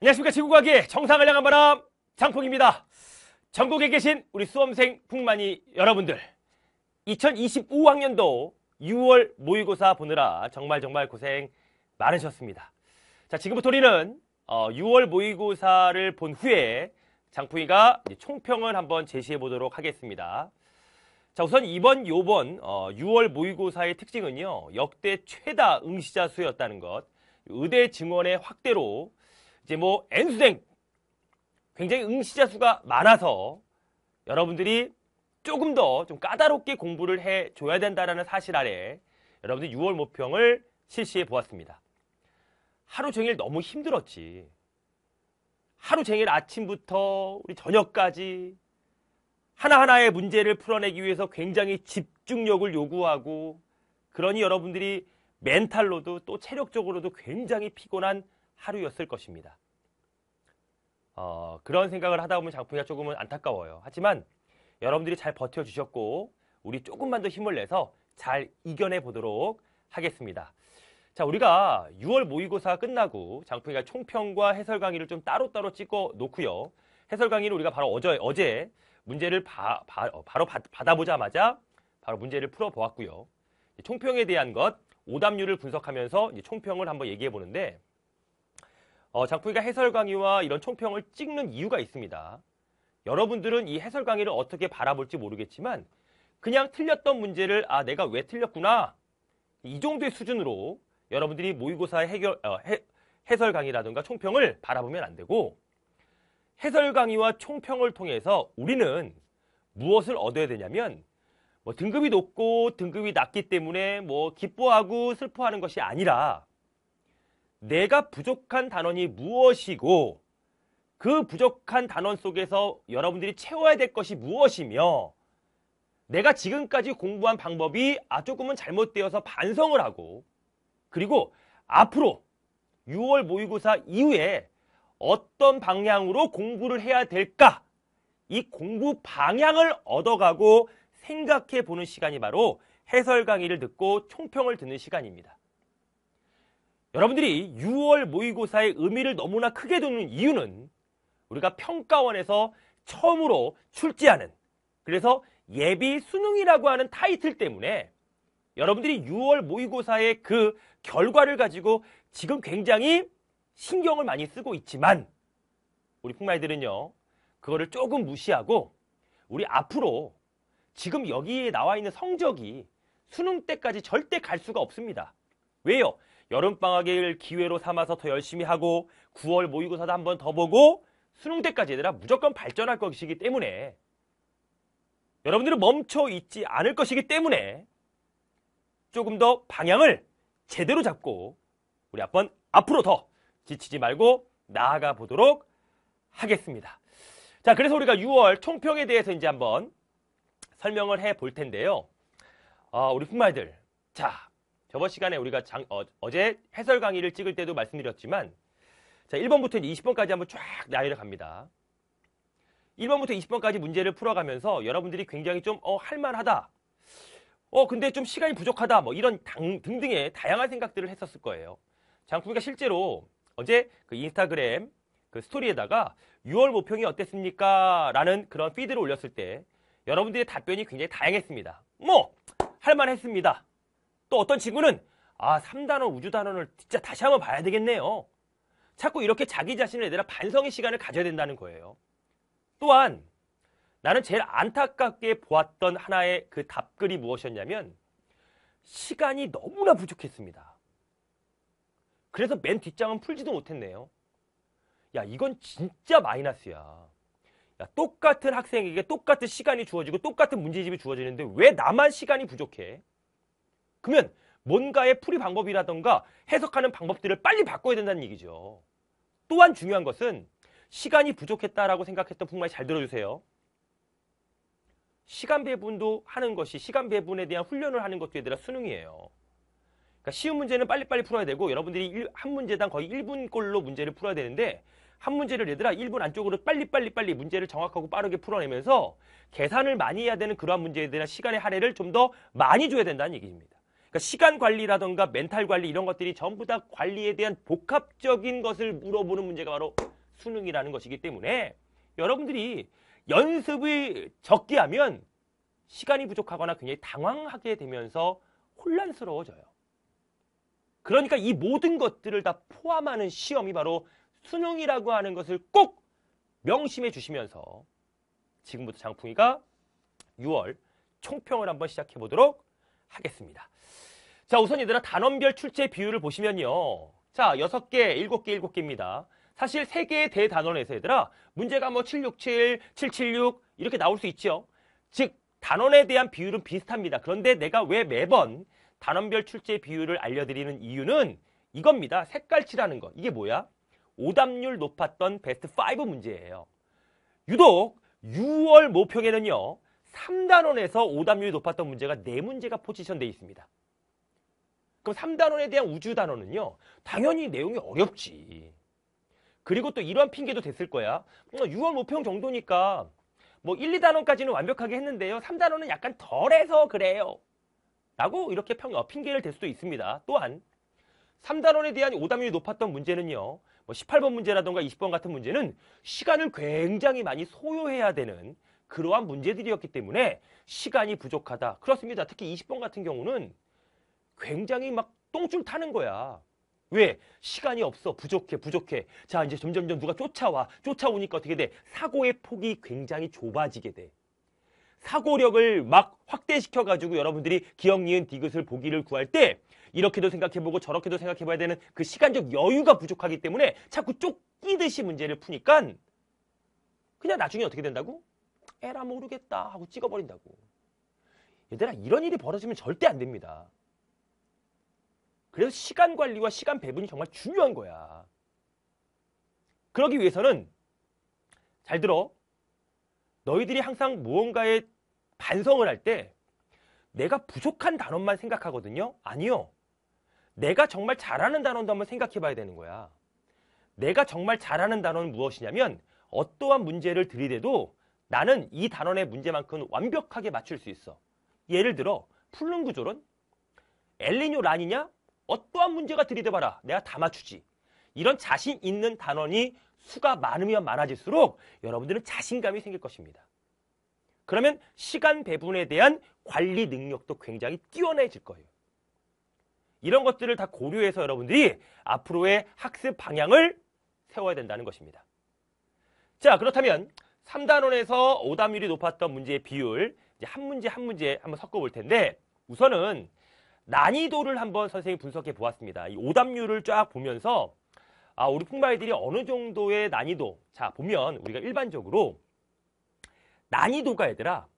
안녕하십니까 지구과학의 정상을 향한 바람 장풍입니다. 전국에 계신 우리 수험생 풍만이 여러분들 2025학년도 6월 모의고사 보느라 정말 정말 고생 많으셨습니다. 자 지금부터 우리는 6월 어, 모의고사를 본 후에 장풍이가 총평을 한번 제시해 보도록 하겠습니다. 자 우선 이번 요번 6월 어, 모의고사의 특징은요 역대 최다 응시자 수였다는 것 의대 증원의 확대로 이제 뭐 N수생 굉장히 응시자 수가 많아서 여러분들이 조금 더 좀 까다롭게 공부를 해줘야 된다라는 사실 아래 여러분들 6월 모평을 실시해 보았습니다. 하루 종일 너무 힘들었지. 하루 종일 아침부터 우리 저녁까지 하나하나의 문제를 풀어내기 위해서 굉장히 집중력을 요구하고 그러니 여러분들이 멘탈로도 또 체력적으로도 굉장히 피곤한 하루였을 것입니다. 어, 그런 생각을 하다 보면 작품이 조금은 안타까워요. 하지만 여러분들이 잘 버텨주셨고 우리 조금만 더 힘을 내서 잘 이겨내 보도록 하겠습니다. 자, 우리가 6월 모의고사 끝나고 장풍이가 총평과 해설 강의를 좀 따로따로 찍어 놓고요. 해설 강의를 우리가 바로 어제, 어제 문제를 바, 바, 어, 바로 받, 받아보자마자 바로 문제를 풀어보았고요. 총평에 대한 것, 오답률을 분석하면서 총평을 한번 얘기해 보는데 어, 장풍이가 해설 강의와 이런 총평을 찍는 이유가 있습니다. 여러분들은 이 해설 강의를 어떻게 바라볼지 모르겠지만 그냥 틀렸던 문제를 아 내가 왜 틀렸구나 이 정도의 수준으로 여러분들이 모의고사 해결, 어, 해, 해설 강의라든가 총평을 바라보면 안 되고 해설 강의와 총평을 통해서 우리는 무엇을 얻어야 되냐면 뭐 등급이 높고 등급이 낮기 때문에 뭐 기뻐하고 슬퍼하는 것이 아니라 내가 부족한 단원이 무엇이고 그 부족한 단원 속에서 여러분들이 채워야 될 것이 무엇이며 내가 지금까지 공부한 방법이 아 조금은 잘못되어서 반성을 하고 그리고 앞으로 6월 모의고사 이후에 어떤 방향으로 공부를 해야 될까 이 공부 방향을 얻어가고 생각해 보는 시간이 바로 해설 강의를 듣고 총평을 듣는 시간입니다. 여러분들이 6월 모의고사의 의미를 너무나 크게 두는 이유는 우리가 평가원에서 처음으로 출제하는 그래서 예비 수능이라고 하는 타이틀 때문에 여러분들이 6월 모의고사의 그 결과를 가지고 지금 굉장히 신경을 많이 쓰고 있지만 우리 풍마이들은요 그거를 조금 무시하고 우리 앞으로 지금 여기에 나와 있는 성적이 수능 때까지 절대 갈 수가 없습니다. 왜요? 여름방학을 기회로 삼아서 더 열심히 하고 9월 모의고사도 한번 더 보고 수능 때까지 얘들아 무조건 발전할 것이기 때문에 여러분들은 멈춰 있지 않을 것이기 때문에 조금 더 방향을 제대로 잡고 우리 한번 앞으로 더 지치지 말고 나아가 보도록 하겠습니다. 자, 그래서 우리가 6월 총평에 대해서 이제 한번 설명을 해 볼 텐데요. 어, 우리 품말들 자, 저번 시간에 우리가 장, 어, 제 해설 강의를 찍을 때도 말씀드렸지만 자 1번부터 20번까지 한번 쫙 나열해 갑니다. 1번부터 20번까지 문제를 풀어가면서 여러분들이 굉장히 좀 어, 할만하다. 어 근데 좀 시간이 부족하다. 뭐 이런 당, 등등의 다양한 생각들을 했었을 거예요. 장풍이가 그러니까 실제로 어제 그 인스타그램 그 스토리에다가 6월 모평이 어땠습니까? 라는 그런 피드를 올렸을 때 여러분들의 답변이 굉장히 다양했습니다. 뭐 할만했습니다. 또 어떤 친구는 아, 3단원 우주 단원을 진짜 다시 한번 봐야 되겠네요. 자꾸 이렇게 자기 자신을 내라 반성의 시간을 가져야 된다는 거예요. 또한 나는 제일 안타깝게 보았던 하나의 그 답글이 무엇이었냐면 시간이 너무나 부족했습니다. 그래서 맨 뒷장은 풀지도 못했네요. 야, 이건 진짜 마이너스야. 야, 똑같은 학생에게 똑같은 시간이 주어지고 똑같은 문제집이 주어지는데 왜 나만 시간이 부족해? 그러면 뭔가의 풀이 방법이라던가 해석하는 방법들을 빨리 바꿔야 된다는 얘기죠. 또한 중요한 것은 시간이 부족했다라고 생각했던 분말 잘 들어주세요. 시간 배분도 하는 것이 시간 배분에 대한 훈련을 하는 것도 얘들아 수능이에요. 그러니까 쉬운 문제는 빨리빨리 풀어야 되고 여러분들이 한 문제당 거의 1분꼴로 문제를 풀어야 되는데 한 문제를 얘들아 1분 안쪽으로 빨리빨리 빨리 문제를 정확하고 빠르게 풀어내면서 계산을 많이 해야 되는 그러한 문제에 대한 시간의 할애를 좀 더 많이 줘야 된다는 얘기입니다. 그러니까 시간 관리라든가 멘탈 관리 이런 것들이 전부 다 관리에 대한 복합적인 것을 물어보는 문제가 바로 수능이라는 것이기 때문에 여러분들이 연습이 적게 하면 시간이 부족하거나 굉장히 당황하게 되면서 혼란스러워져요. 그러니까 이 모든 것들을 다 포함하는 시험이 바로 수능이라고 하는 것을 꼭 명심해 주시면서 지금부터 장풍이가 6월 총평을 한번 시작해 보도록 하겠습니다. 자, 우선 얘들아 단원별 출제 비율을 보시면요. 자, 6개, 7개, 7개입니다. 사실 3개의 대단원에서 얘들아 문제가 뭐 767, 776 이렇게 나올 수 있죠. 즉, 단원에 대한 비율은 비슷합니다. 그런데 내가 왜 매번 단원별 출제 비율을 알려드리는 이유는 이겁니다. 색깔치라는 거. 이게 뭐야? 오답률 높았던 베스트 5 문제예요. 유독 6월 모평에는요. 3단원에서 오답률이 높았던 문제가 4문제가 포지션돼 있습니다. 그 3단원에 대한 우주 단원은요 당연히 내용이 어렵지. 그리고 또 이러한 핑계도 됐을 거야. 6월 뭐 모평 정도니까 뭐 1, 2단원까지는 완벽하게 했는데요. 3단원은 약간 덜해서 그래요. 라고 이렇게 평, 어, 핑계를 댈 수도 있습니다. 또한 3단원에 대한 오답률이 높았던 문제는요. 뭐 18번 문제라던가 20번 같은 문제는 시간을 굉장히 많이 소요해야 되는 그러한 문제들이었기 때문에 시간이 부족하다. 그렇습니다. 특히 20번 같은 경우는 굉장히 막 똥줄 타는 거야. 왜? 시간이 없어. 부족해. 부족해. 자, 이제 점점점 누가 쫓아와. 쫓아오니까 어떻게 돼? 사고의 폭이 굉장히 좁아지게 돼. 사고력을 막 확대시켜가지고 여러분들이 기억, 니은, 디귿을 보기를 구할 때 이렇게도 생각해보고 저렇게도 생각해봐야 되는 그 시간적 여유가 부족하기 때문에 자꾸 쫓기듯이 문제를 푸니까 그냥 나중에 어떻게 된다고? 에라 모르겠다 하고 찍어버린다고. 얘들아 이런 일이 벌어지면 절대 안 됩니다. 그래서 시간 관리와 시간 배분이 정말 중요한 거야. 그러기 위해서는 잘 들어. 너희들이 항상 무언가에 반성을 할 때 내가 부족한 단원만 생각하거든요. 아니요. 내가 정말 잘하는 단원도 한번 생각해 봐야 되는 거야. 내가 정말 잘하는 단원은 무엇이냐면 어떠한 문제를 들이대도 나는 이 단원의 문제만큼 완벽하게 맞출 수 있어. 예를 들어 풀른 구조론 엘리뇨 란이냐 어떠한 문제가 들이대봐라. 내가 다 맞추지. 이런 자신 있는 단원이 수가 많으면 많아질수록 여러분들은 자신감이 생길 것입니다. 그러면 시간 배분에 대한 관리 능력도 굉장히 뛰어나질 거예요. 이런 것들을 다 고려해서 여러분들이 앞으로의 학습 방향을 세워야 된다는 것입니다. 자, 그렇다면 3단원에서 오답률이 높았던 문제의 비율, 한 문제 한 문제 한번 섞어 볼 텐데 우선은 난이도를 한번 선생님이 분석해 보았습니다. 이 오답률을 쫙 보면서 아, 우리 풍바이들이 어느 정도의 난이도 자 보면 우리가 일반적으로 난이도가 얘들아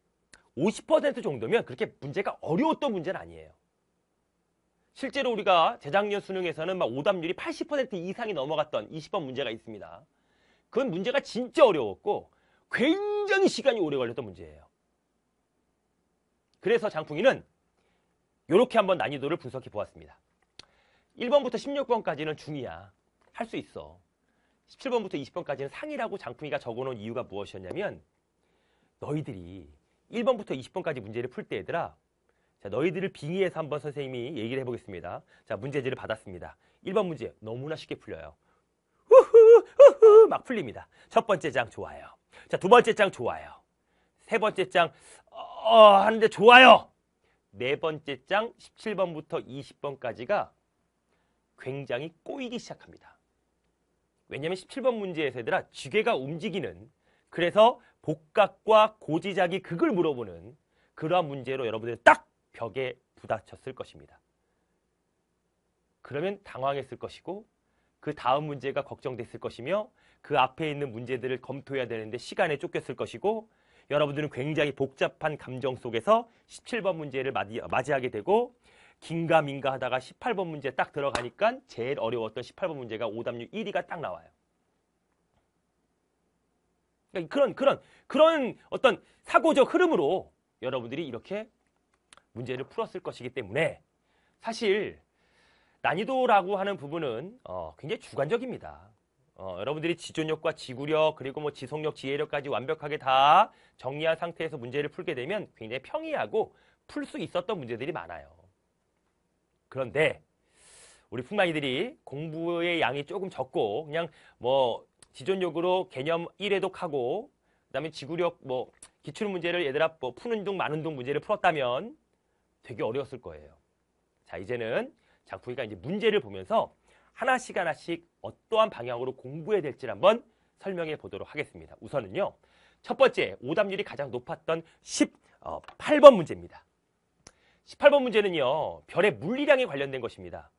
50% 정도면 그렇게 문제가 어려웠던 문제는 아니에요. 실제로 우리가 재작년 수능에서는 막 오답률이 80% 이상이 넘어갔던 20번 문제가 있습니다. 그건 문제가 진짜 어려웠고 굉장히 시간이 오래 걸렸던 문제예요. 그래서 장풍이는 이렇게 한번 난이도를 분석해 보았습니다. 1번부터 16번까지는 중이야. 할 수 있어. 17번부터 20번까지는 상이라고 장풍이가 적어놓은 이유가 무엇이었냐면 너희들이 1번부터 20번까지 문제를 풀때 얘들아 자, 너희들을 빙의해서 한번 선생님이 얘기를 해보겠습니다. 자, 문제지를 받았습니다. 1번 문제 너무나 쉽게 풀려요. 후후 후후 막 풀립니다. 첫 번째 장 좋아요. 자, 두 번째 장 좋아요. 세 번째 장 어, 하는데 좋아요. 네 번째 장 17번부터 20번까지가 굉장히 꼬이기 시작합니다. 왜냐하면 17번 문제에서 얘들아 지게가 움직이는 그래서 복각과 고지작이 극을 물어보는 그러한 문제로 여러분들이 딱 벽에 부닥쳤을 것입니다. 그러면 당황했을 것이고 그 다음 문제가 걱정됐을 것이며 그 앞에 있는 문제들을 검토해야 되는데 시간에 쫓겼을 것이고 여러분들은 굉장히 복잡한 감정 속에서 17번 문제를 맞이하게 맞이 되고 긴가민가 하다가 18번 문제 딱 들어가니까 제일 어려웠던 18번 문제가 오답률 1위가 딱 나와요. 그러니까 그런 그런 그런 어떤 사고적 흐름으로 여러분들이 이렇게 문제를 풀었을 것이기 때문에 사실 난이도라고 하는 부분은 어, 굉장히 주관적입니다. 어, 여러분들이 지존력과 지구력 그리고 뭐 지속력, 지혜력까지 완벽하게 다 정리한 상태에서 문제를 풀게 되면 굉장히 평이하고 풀 수 있었던 문제들이 많아요. 그런데 우리 풍마이들이 공부의 양이 조금 적고 그냥 뭐 지존력으로 개념 1회독하고 그다음에 지구력 뭐 기출 문제를 얘들아 뭐 푸는 둥 마는 둥 문제를 풀었다면 되게 어려웠을 거예요. 자 이제는 장풍이가 이제 문제를 보면서 하나씩 하나씩 어떠한 방향으로 공부해야 될지 한번 설명해 보도록 하겠습니다. 우선은요. 첫 번째 오답률이 가장 높았던 18번 어, 문제입니다. 18번 문제는요. 별의 물리량에 관련된 것입니다.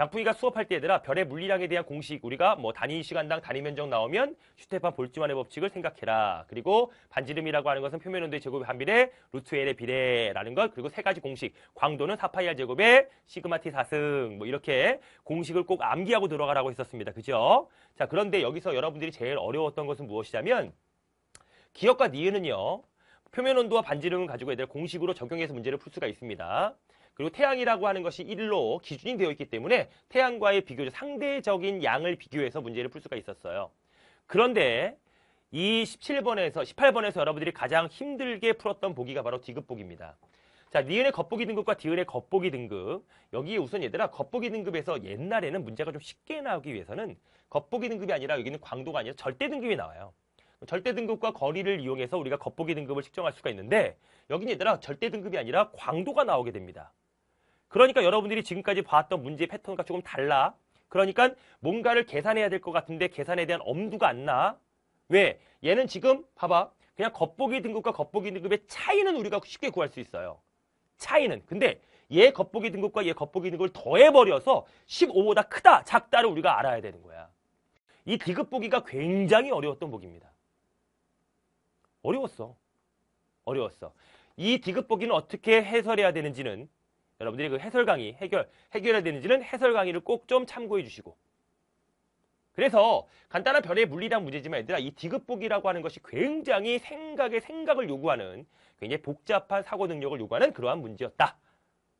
장풍이가 수업할 때에 들아 별의 물리량에 대한 공식 우리가 뭐 단위 시간당 단위 면적 나오면 슈테판 볼츠만의 법칙을 생각해라. 그리고 반지름이라고 하는 것은 표면 온도의 제곱의 반비례 루트 L의 비례라는 것 그리고 세 가지 공식 광도는 4파이알 제곱의 시그마 T 사승뭐 이렇게 공식을 꼭 암기하고 들어가라고 했었습니다. 그죠? 자 그런데 여기서 여러분들이 제일 어려웠던 것은 무엇이냐면 기억과 니은은요. 표면 온도와 반지름을 가지고 애들 공식으로 적용해서 문제를 풀 수가 있습니다. 그리고 태양이라고 하는 것이 1로 기준이 되어 있기 때문에 태양과의 비교적 상대적인 양을 비교해서 문제를 풀 수가 있었어요. 그런데 이 17번에서 18번에서 여러분들이 가장 힘들게 풀었던 보기가 바로 디귿보기입니다. 자, 니은의 겉보기 등급과 디은의 겉보기 등급. 여기 우선 얘들아 겉보기 등급에서 옛날에는 문제가 좀 쉽게 나오기 위해서는 겉보기 등급이 아니라 여기는 광도가 아니라 절대 등급이 나와요. 절대 등급과 거리를 이용해서 우리가 겉보기 등급을 측정할 수가 있는데 여긴 얘들아 절대 등급이 아니라 광도가 나오게 됩니다. 그러니까 여러분들이 지금까지 봤던 문제의 패턴과 조금 달라. 그러니까 뭔가를 계산해야 될 것 같은데 계산에 대한 엄두가 안 나. 왜? 얘는 지금 봐봐. 그냥 겉보기 등급과 겉보기 등급의 차이는 우리가 쉽게 구할 수 있어요. 차이는. 근데 얘 겉보기 등급과 얘 겉보기 등급을 더해버려서 15보다 크다, 작다를 우리가 알아야 되는 거야. 이 디귿 보기가 굉장히 어려웠던 보기입니다. 어려웠어. 어려웠어. 이 디귿 보기는 어떻게 해설해야 되는지는 여러분들이 그 해설 강의 해결 해결해야 되는지는 해설 강의를 꼭 좀 참고해 주시고 그래서 간단한 별의 물리학 문제지만 얘들아 이 디귿보기라고 하는 것이 굉장히 생각의 생각을 요구하는 굉장히 복잡한 사고 능력을 요구하는 그러한 문제였다.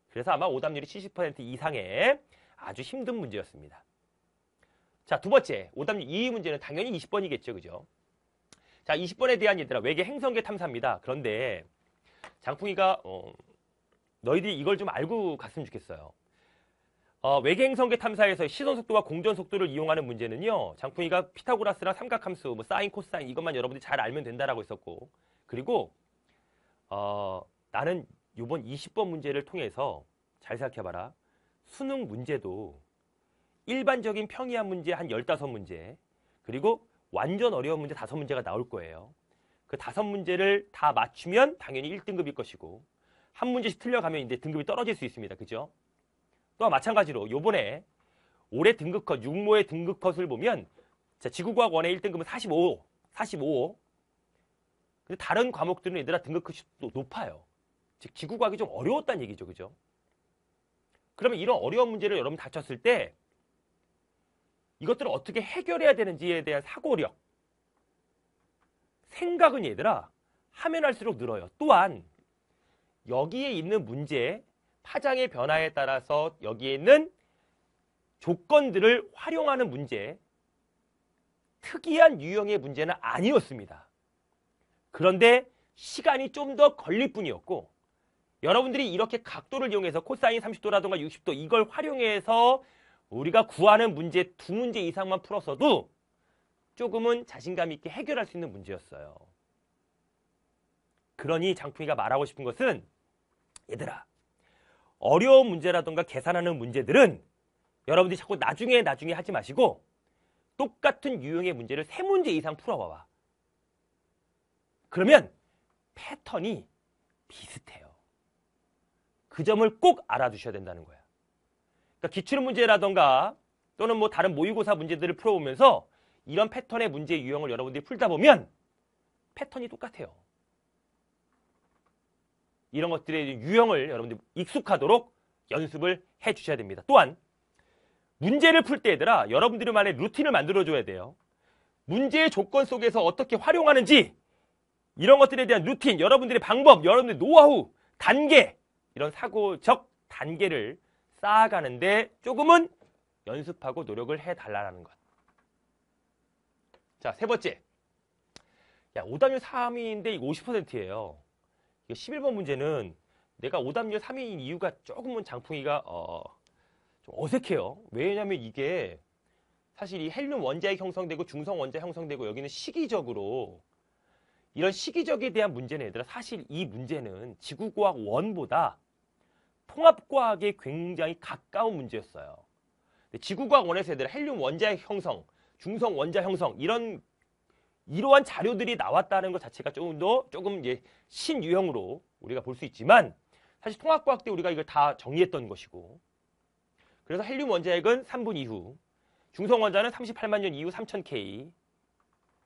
그래서 아마 오답률이 70% 이상의 아주 힘든 문제였습니다. 자, 두 번째 오답률 2 문제는 당연히 20번이겠죠. 그죠? 자, 20번에 대한 얘들아. 외계 행성계 탐사입니다. 그런데 장풍이가 어, 너희들이 이걸 좀 알고 갔으면 좋겠어요. 어, 외계 행성계 탐사에서 시선 속도와 공전 속도를 이용하는 문제는요. 장풍이가 피타고라스랑 삼각함수, 뭐 사인, 코사인 이것만 여러분들이 잘 알면 된다라고 했었고. 그리고 어, 나는 이번 20번 문제를 통해서 잘 생각해 봐라. 수능 문제도 일반적인 평이한 문제 한 15문제, 그리고 완전 어려운 문제 다섯 문제가 나올 거예요. 그 다섯 문제를 다 맞추면 당연히 1등급일 것이고 한 문제씩 틀려가면 이제 등급이 떨어질 수 있습니다. 그죠? 또 마찬가지로 요번에 올해 등급컷, 육모의 등급컷을 보면 자, 지구과학 원의 1등급은 45, 45. 근데 다른 과목들은 얘들아 등급컷이 높아요. 즉 지구과학이 좀 어려웠다는 얘기죠. 그죠? 그러면 이런 어려운 문제를 여러분 다쳤을 때 이것들을 어떻게 해결해야 되는지에 대한 사고력, 생각은 얘들아 하면 할수록 늘어요. 또한 여기에 있는 문제, 파장의 변화에 따라서 여기에 있는 조건들을 활용하는 문제, 특이한 유형의 문제는 아니었습니다. 그런데 시간이 좀 더 걸릴 뿐이었고 여러분들이 이렇게 각도를 이용해서 코사인 30도라든가 60도 이걸 활용해서 우리가 구하는 문제 두 문제 이상만 풀었어도 조금은 자신감 있게 해결할 수 있는 문제였어요. 그러니 장풍이가 말하고 싶은 것은 얘들아 어려운 문제라던가 계산하는 문제들은 여러분들이 자꾸 나중에 나중에 하지 마시고 똑같은 유형의 문제를 세 문제 이상 풀어봐봐. 그러면 패턴이 비슷해요. 그 점을 꼭 알아두셔야 된다는 거야. 그러니까 기출 문제라던가 또는 뭐 다른 모의고사 문제들을 풀어보면서 이런 패턴의 문제 유형을 여러분들이 풀다 보면 패턴이 똑같아요. 이런 것들의 유형을 여러분들이 익숙하도록 연습을 해 주셔야 됩니다. 또한 문제를 풀때 얘들아 여러분들만의 루틴을 만들어줘야 돼요. 문제의 조건 속에서 어떻게 활용하는지 이런 것들에 대한 루틴, 여러분들의 방법, 여러분들의 노하우, 단계 이런 사고적 단계를 쌓아가는데 조금은 연습하고 노력을 해달라는 것. 자, 세 번째. 야, 오답률 3위인데 이거 50%예요. 이거 11번 문제는 내가 오답률 3위인 이유가 조금은 장풍이가 어, 좀 어색해요. 왜냐하면 이게 사실 이 헬륨 원자핵 형성되고 중성 원자 형성되고 여기는 시기적으로 이런 시기적에 대한 문제는 얘들아 사실 이 문제는 지구과학 원보다 통합과학에 굉장히 가까운 문제였어요. 지구과학 원에서 얘들 헬륨 원자 형성, 중성 원자 형성 이런 이러한 자료들이 나왔다는 것 자체가 조금 더 조금 이제 신유형으로 우리가 볼 수 있지만 사실 통합과학 때 우리가 이걸 다 정리했던 것이고 그래서 헬륨 원자핵은 3분 이후 중성 원자는 38만 년 이후 3000K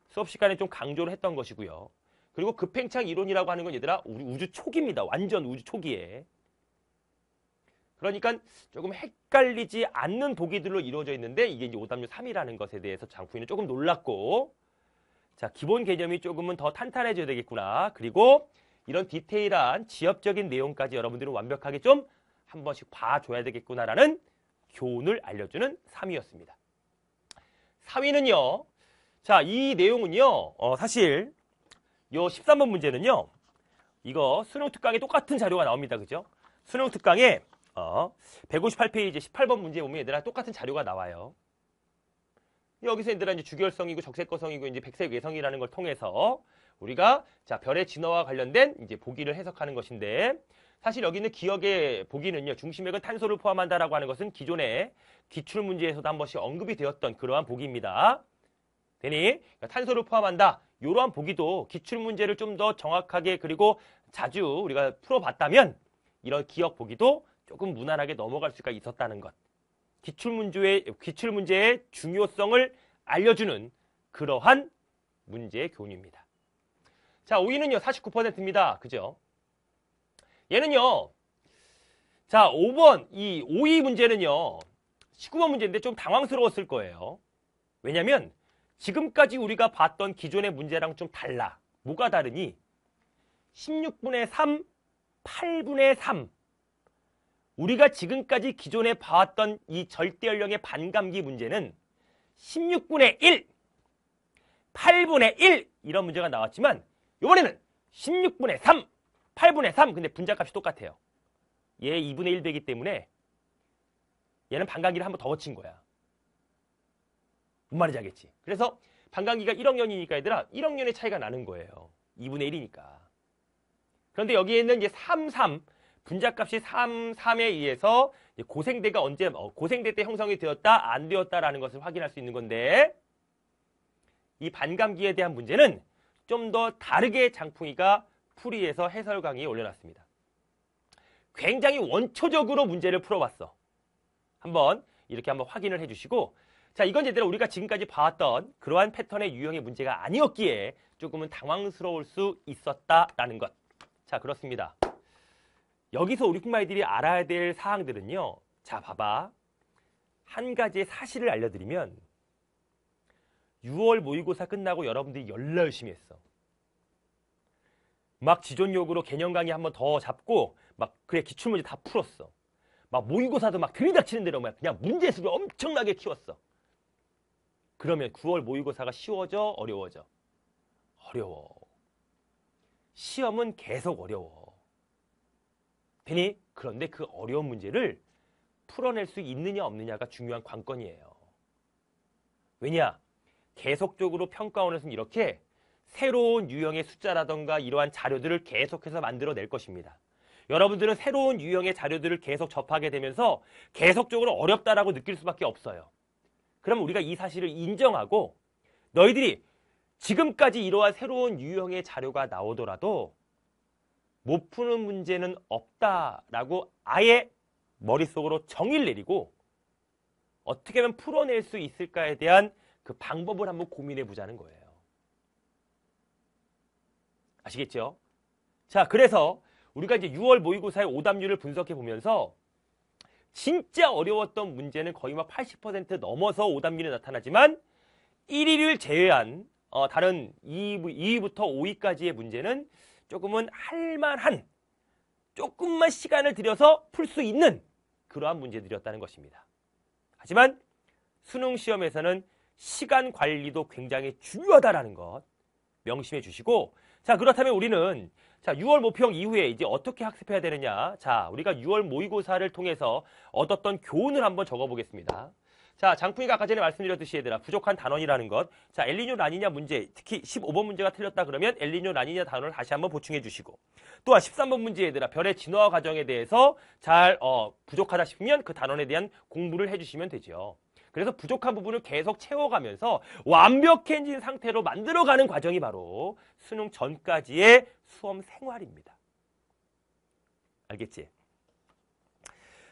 수업 시간에 좀 강조를 했던 것이고요. 그리고 급팽창 이론이라고 하는 건 얘들아 우리 우주 초기입니다. 완전 우주 초기에 그러니까 조금 헷갈리지 않는 보기들로 이루어져 있는데 이게 이제 오답률 3이라는 것에 대해서 장풍이는 조금 놀랐고 자 기본 개념이 조금은 더 탄탄해져야 되겠구나. 그리고 이런 디테일한 지엽적인 내용까지 여러분들은 완벽하게 좀 한 번씩 봐줘야 되겠구나라는 교훈을 알려주는 3위였습니다. 3위는요 자, 이 내용은요. 어, 사실 요 13번 문제는요. 이거 수능 특강에 똑같은 자료가 나옵니다. 그죠? 수능 특강에 어, 158페이지 18번 문제 보면 얘들아 똑같은 자료가 나와요. 여기서 얘들아 이제 주결성이고 적색거성이고 이제 백색 외성이라는 걸 통해서 우리가 자 별의 진화와 관련된 이제 보기를 해석하는 것인데 사실 여기는 기억의 보기는요 중심액은 탄소를 포함한다라고 하는 것은 기존의 기출 문제에서도 한 번씩 언급이 되었던 그러한 보기입니다. 되니 그러니까 탄소를 포함한다 이러한 보기도 기출 문제를 좀 더 정확하게 그리고 자주 우리가 풀어봤다면 이런 기억 보기도 조금 무난하게 넘어갈 수가 있었다는 것. 기출문제의, 기출문제의 중요성을 알려주는 그러한 문제의 교훈입니다. 자, 5위는요, 49%입니다. 그죠? 얘는요, 자, 5번, 이 5위 문제는요, 19번 문제인데 좀 당황스러웠을 거예요. 왜냐면, 지금까지 우리가 봤던 기존의 문제랑 좀 달라. 뭐가 다르니? 16분의 3, 8분의 3. 우리가 지금까지 기존에 봐왔던 이 절대연령의 반감기 문제는 16분의 1, 8분의 1 이런 문제가 나왔지만 이번에는 16분의 3, 8분의 3 근데 분자값이 똑같아요. 얘 2분의 1 되기 때문에 얘는 반감기를 한 번 더 거친 거야. 뭔 말인지 알겠지? 그래서 반감기가 1억년이니까 얘들아 1억년의 차이가 나는 거예요. 2분의 1이니까. 그런데 여기에 있는 이제 3, 3, 분자값이 3, 3에 의해서 고생대가 언제 어, 고생대 때 형성이 되었다 안 되었다라는 것을 확인할 수 있는 건데 이 반감기에 대한 문제는 좀 더 다르게 장풍이가 풀이해서 해설 강의에 올려놨습니다. 굉장히 원초적으로 문제를 풀어봤어. 한번 이렇게 한번 확인을 해주시고 자 이건 제대로 우리가 지금까지 봐왔던 그러한 패턴의 유형의 문제가 아니었기에 조금은 당황스러울 수 있었다라는 것. 자 그렇습니다. 여기서 우리 꼬마이들이 알아야 될 사항들은요. 자, 봐봐. 한 가지의 사실을 알려드리면 6월 모의고사 끝나고 여러분들이 열나 열심히 했어. 막 지존욕으로 개념 강의 한 번 더 잡고 막 그래 기출문제 다 풀었어. 막 모의고사도 막 들이닥치는 대로 막 그냥 문제 수를 엄청나게 키웠어. 그러면 9월 모의고사가 쉬워져 어려워져? 어려워. 시험은 계속 어려워. 되니 그런데 그 어려운 문제를 풀어낼 수 있느냐 없느냐가 중요한 관건이에요. 왜냐? 계속적으로 평가원에서는 이렇게 새로운 유형의 숫자라던가 이러한 자료들을 계속해서 만들어낼 것입니다. 여러분들은 새로운 유형의 자료들을 계속 접하게 되면서 계속적으로 어렵다라고 느낄 수밖에 없어요. 그럼 우리가 이 사실을 인정하고 너희들이 지금까지 이러한 새로운 유형의 자료가 나오더라도 못 푸는 문제는 없다라고 아예 머릿속으로 정의를 내리고 어떻게 하면 풀어낼 수 있을까에 대한 그 방법을 한번 고민해 보자는 거예요. 아시겠죠? 자, 그래서 우리가 이제 6월 모의고사의 오답률을 분석해 보면서 진짜 어려웠던 문제는 거의 막 80% 넘어서 오답률이 나타나지만 1위를 제외한 어, 다른 2위, 2위부터 5위까지의 문제는 조금은 할만한 조금만 시간을 들여서 풀 수 있는 그러한 문제들이었다는 것입니다. 하지만 수능 시험에서는 시간 관리도 굉장히 중요하다라는 것 명심해 주시고 자 그렇다면 우리는 자 6월 모평 이후에 이제 어떻게 학습해야 되느냐 자 우리가 6월 모의고사를 통해서 얻었던 교훈을 한번 적어보겠습니다. 자, 장풍이가 아까 전에 말씀드렸듯이 얘들아, 부족한 단원이라는 것. 자, 엘리뇨 라니냐 문제, 특히 15번 문제가 틀렸다 그러면 엘리뇨 라니냐 단원을 다시 한번 보충해 주시고. 또한 13번 문제 얘들아, 별의 진화 과정에 대해서 잘 어, 부족하다 싶으면 그 단원에 대한 공부를 해주시면 되죠. 그래서 부족한 부분을 계속 채워가면서 완벽해진 상태로 만들어가는 과정이 바로 수능 전까지의 수험 생활입니다. 알겠지?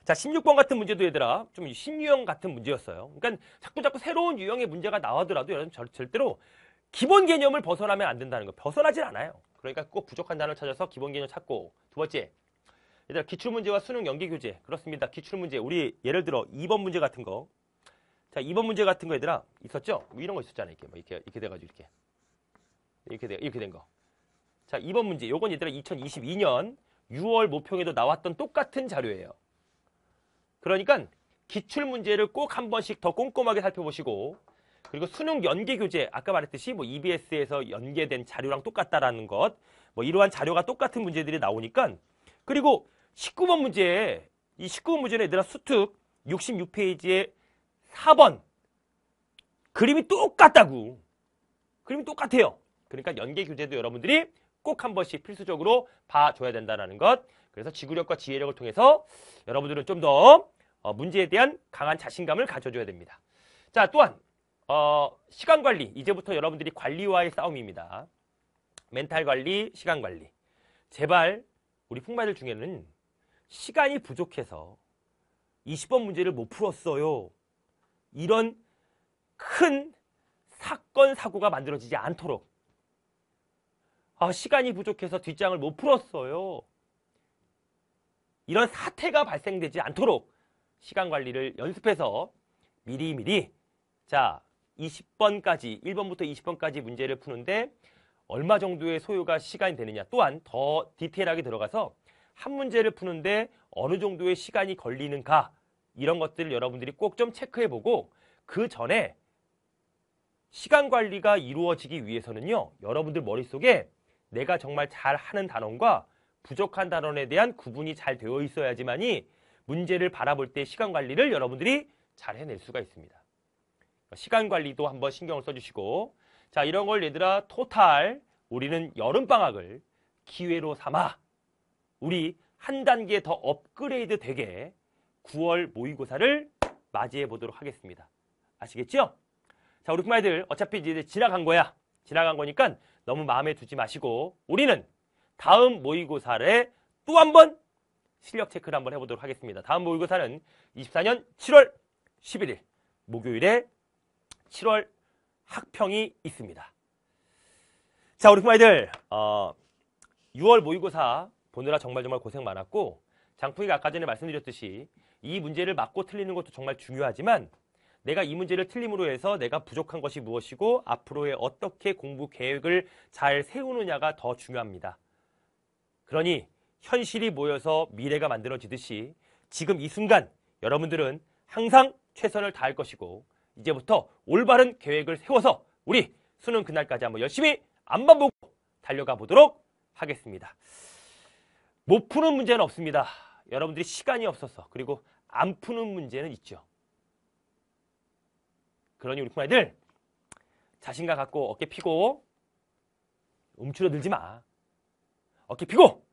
자, 16번 같은 문제도 얘들아, 좀 신유형 같은 문제였어요. 그러니까 자꾸 자꾸 새로운 유형의 문제가 나오더라도 여러분 절대로 기본 개념을 벗어나면 안 된다는 거. 벗어나질 않아요. 그러니까 꼭 부족한 단어를 찾아서 기본 개념 찾고 두 번째. 얘들아 기출문제와 수능 연계 교재. 그렇습니다. 기출문제. 우리 예를 들어 2번 문제 같은 거. 자, 2번 문제 같은 거 얘들아 있었죠? 뭐 이런 거 있었잖아요. 뭐 이렇게 이렇게 이렇게 돼 가지고 이렇게. 이렇게 돼. 이렇게 된 거. 자, 2번 문제. 요건 얘들아 2022년 6월 모평에도 나왔던 똑같은 자료예요. 그러니까 기출 문제를 꼭 한 번씩 더 꼼꼼하게 살펴보시고 그리고 수능 연계 교재 아까 말했듯이 뭐 EBS에서 연계된 자료랑 똑같다라는 것 뭐 이러한 자료가 똑같은 문제들이 나오니까 그리고 19번 문제 이 19번 문제는 얘들아 수특 66페이지에 4번 그림이 똑같다고 그림이 똑같아요 그러니까 연계 교재도 여러분들이 꼭 한 번씩 필수적으로 봐줘야 된다는 것 그래서 지구력과 지혜력을 통해서 여러분들은 좀더 어, 문제에 대한 강한 자신감을 가져줘야 됩니다. 자, 또한 어, 시간 관리. 이제부터 여러분들이 관리와의 싸움입니다. 멘탈 관리, 시간 관리. 제발 우리 풍마들 중에는 시간이 부족해서 20번 문제를 못 풀었어요. 이런 큰 사건 사고가 만들어지지 않도록 아, 시간이 부족해서 뒷장을 못 풀었어요. 이런 사태가 발생되지 않도록 시간 관리를 연습해서 미리미리 자 20번까지 1번부터 20번까지 문제를 푸는데 얼마 정도의 소요가 시간이 되느냐 또한 더 디테일하게 들어가서 한 문제를 푸는데 어느 정도의 시간이 걸리는가 이런 것들을 여러분들이 꼭 좀 체크해보고 그 전에 시간 관리가 이루어지기 위해서는요 여러분들 머릿속에 내가 정말 잘하는 단원과 부족한 단원에 대한 구분이 잘 되어 있어야지만이 문제를 바라볼 때 시간 관리를 여러분들이 잘 해낼 수가 있습니다. 시간 관리도 한번 신경을 써주시고 자 이런 걸 얘들아 토탈 우리는 여름방학을 기회로 삼아 우리 한 단계 더 업그레이드 되게 9월 모의고사를 맞이해 보도록 하겠습니다. 아시겠죠? 자 우리 그마이들 어차피 이제 지나간 거야. 지나간 거니까 너무 마음에 두지 마시고 우리는 다음 모의고사를 또 한 번 실력 체크를 한번 해보도록 하겠습니다. 다음 모의고사는 24년 7월 11일 목요일에 7월 학평이 있습니다. 자 우리 부마이들 어, 6월 모의고사 보느라 정말 정말 고생 많았고 장풍이가 아까 전에 말씀드렸듯이 이 문제를 맞고 틀리는 것도 정말 중요하지만 내가 이 문제를 틀림으로 해서 내가 부족한 것이 무엇이고 앞으로의 어떻게 공부 계획을 잘 세우느냐가 더 중요합니다. 그러니 현실이 모여서 미래가 만들어지듯이 지금 이 순간 여러분들은 항상 최선을 다할 것이고 이제부터 올바른 계획을 세워서 우리 수능 그날까지 한번 열심히 안만 보고 달려가 보도록 하겠습니다. 못 푸는 문제는 없습니다. 여러분들이 시간이 없어서 그리고 안 푸는 문제는 있죠. 그러니 우리 큰아이들 자신감 갖고 어깨 피고 움츠러들지 마. 어깨 피고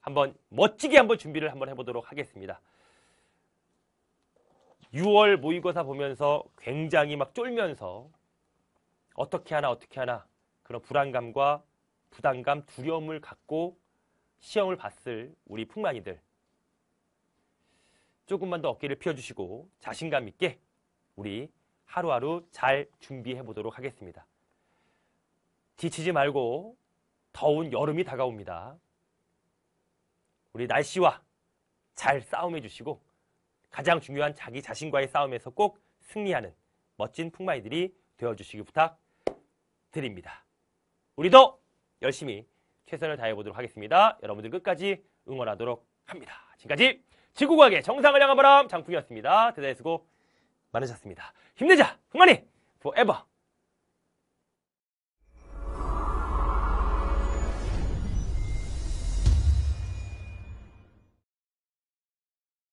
한번 멋지게 한번 준비를 한번 해보도록 하겠습니다. 6월 모의고사 보면서 굉장히 막 쫄면서 어떻게 하나 어떻게 하나 그런 불안감과 부담감, 두려움을 갖고 시험을 봤을 우리 풍만이들 조금만 더 어깨를 펴주시고 자신감 있게 우리 하루하루 잘 준비해 보도록 하겠습니다. 지치지 말고 더운 여름이 다가옵니다. 우리 날씨와 잘 싸움해 주시고 가장 중요한 자기 자신과의 싸움에서 꼭 승리하는 멋진 풍마이들이 되어 주시기 부탁드립니다. 우리도 열심히 최선을 다해 보도록 하겠습니다. 여러분들 끝까지 응원하도록 합니다. 지금까지 지구과학의 정상을 향한 바람 장풍이었습니다. 대단히 수고 많으셨습니다. 힘내자! 흥만이! Forever!